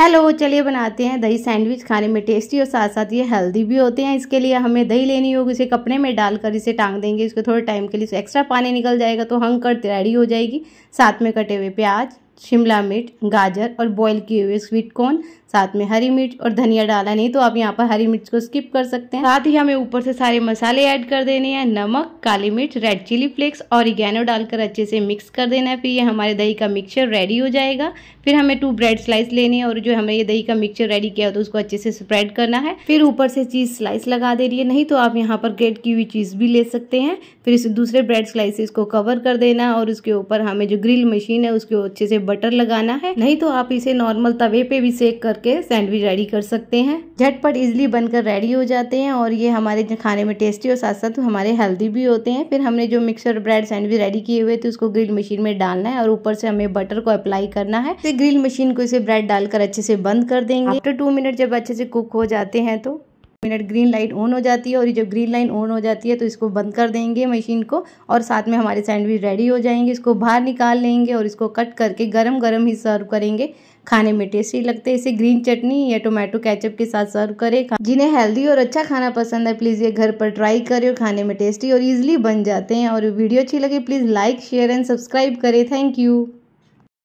hello चलिए बनाते हैं दही सैंडविच खाने में टेस्टी और साथ साथ ये हेल्दी भी होते हैं इसके लिए हमें दही लेनी होगी इसे कपड़े में डालकर इसे टांग देंगे इसको थोड़े टाइम के लिए एक्स्ट्रा पानी निकल जाएगा तो हंग कर तैयारी हो जाएगी साथ में कटे हुए प्याज शिमला मिर्च गाजर और बॉईल किए हुए स्वीट कॉर्न साथ में हरी मिर्च और धनिया डाला नहीं तो आप यहाँ पर हरी मिर्च को स्किप कर सकते हैं साथ ही हमें ऊपर से सारे मसाले ऐड कर देने हैं नमक काली मिर्च रेड चिली फ्लेक्स और इगैनो डालकर अच्छे से मिक्स कर देना है फिर ये हमारे दही का मिक्सचर रेडी हो जाएगा फिर हमें टू ब्रेड स्लाइस लेने हैं और जो हमें ये दही का मिक्सचर रेडी किया तो उसको अच्छे से स्प्रेड करना है फिर ऊपर से चीज़ स्लाइस लगा दे रही है नहीं तो आप यहाँ पर ग्रेड की हुई चीज़ भी ले सकते हैं फिर इस दूसरे ब्रेड स्लाइसेस को कवर कर देना और उसके ऊपर हमें जो ग्रिल मशीन है उसको अच्छे से बटर लगाना है नहीं तो आप इसे नॉर्मल तवे पे भी सेक करके सैंडविच रेडी कर सकते हैं झटपट इजिली बनकर रेडी हो जाते हैं और ये हमारे खाने में टेस्टी और साथ साथ हमारे हेल्दी भी होते हैं फिर हमने जो मिक्सर ब्रेड सैंडविच रेडी किए हुए थे उसको ग्रिल मशीन में डालना है और ऊपर से हमें बटर को अप्लाई करना है फिर ग्रिल मशीन को इसे ब्रेड डालकर अच्छे से बंद कर देंगे टू मिनट जब अच्छे से कुक हो जाते हैं तो मिनट ग्रीन लाइट ऑन हो जाती है और ये जब ग्रीन लाइन ऑन हो जाती है तो इसको बंद कर देंगे मशीन को और साथ में हमारे सैंडविच रेडी हो जाएंगे इसको बाहर निकाल लेंगे और इसको कट करके गरम गरम ही सर्व करेंगे खाने में टेस्टी लगते हैं इसे ग्रीन चटनी या टोमेटो केचप के साथ सर्व करें जिन्हें हेल्दी और अच्छा खाना पसंद है प्लीज़ ये घर पर ट्राई करें और खाने में टेस्टी और ईजिली बन जाते हैं और वीडियो अच्छी लगे please like share and subscribe करें थैंक यू